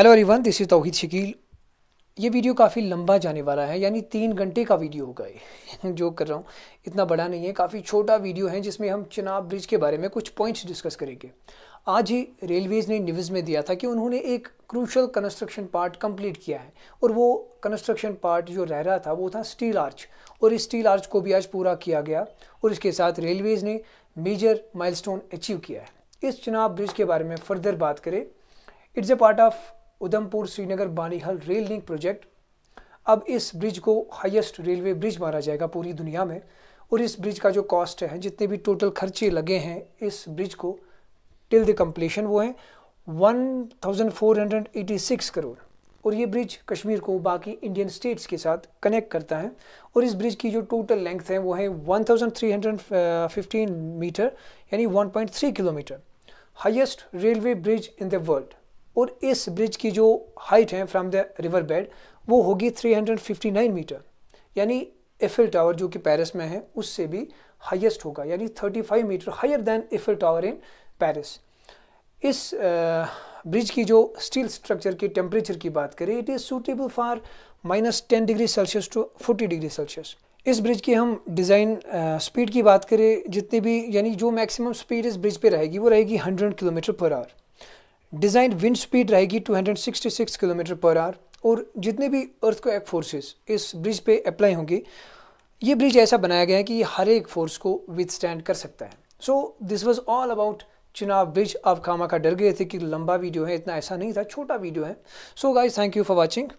hello everyone this is Tohid Shakeel ये video काफ़ी लंबा जाने वाला है यानी तीन घंटे का वीडियो होगा ये जो कर रहा हूँ इतना बड़ा नहीं है काफ़ी छोटा वीडियो है जिसमें हम चिनाब ब्रिज के बारे में कुछ पॉइंट्स डिस्कस करेंगे आज ही रेलवेज़ ने न्यूज़ में दिया था कि उन्होंने एक क्रूशल कंस्ट्रक्शन पार्ट कंप्लीट किया है और वो कंस्ट्रक्शन पार्ट जो रह रहा था वो था स्टील आर्च और इस स्टील आर्च को भी आज पूरा किया गया और इसके साथ रेलवेज़ ने मेजर माइलस्टोन अचीव किया है इस चिनाब ब्रिज के बारे में फर्दर बात करें it's a part of Udhampur Srinagar Banihal rail link project अब इस ब्रिज को हाईएस्ट रेलवे ब्रिज माना जाएगा पूरी दुनिया में और इस ब्रिज का जो कॉस्ट है जितने भी टोटल खर्चे लगे हैं इस ब्रिज को टिल द कम्प्लीशन वो हैं 1486 करोड़ और ये ब्रिज कश्मीर को बाकी इंडियन स्टेट्स के साथ कनेक्ट करता है और इस ब्रिज की जो टोटल लेंथ है वो है 1315 मीटर यानी 1.3 kilometre highest railway bridge in the world और इस ब्रिज की जो हाइट है फ्रॉम द रिवर बेड वो होगी 359 मीटर यानी एफिल टावर जो कि पेरिस में है उससे भी हाईएस्ट होगा यानी 35 metre higher than Eiffel tower in Paris इस ब्रिज की जो स्टील स्ट्रक्चर की टेम्परेचर की बात करें it is suitable for minus ten degree Celsius to forty degree Celsius इस ब्रिज की हम डिज़ाइन स्पीड की बात करें जितनी भी यानी जो मैक्सिमम स्पीड इस ब्रिज पे रहेगी वो रहेगी hundred kilometre per hour design wind speed रहेगी 266 किलोमीटर पर आवर और जितने भी अर्थ को एक फोर्सेस इस ब्रिज पे अप्लाई होंगे ये ब्रिज ऐसा बनाया गया है कि ये हर एक फोर्स को विथस्टैंड कर सकता है so this was all about Chenab bridge आप खामा का डर गए थे कि लंबा वीडियो है इतना ऐसा नहीं था छोटा वीडियो है so guys thank you for watching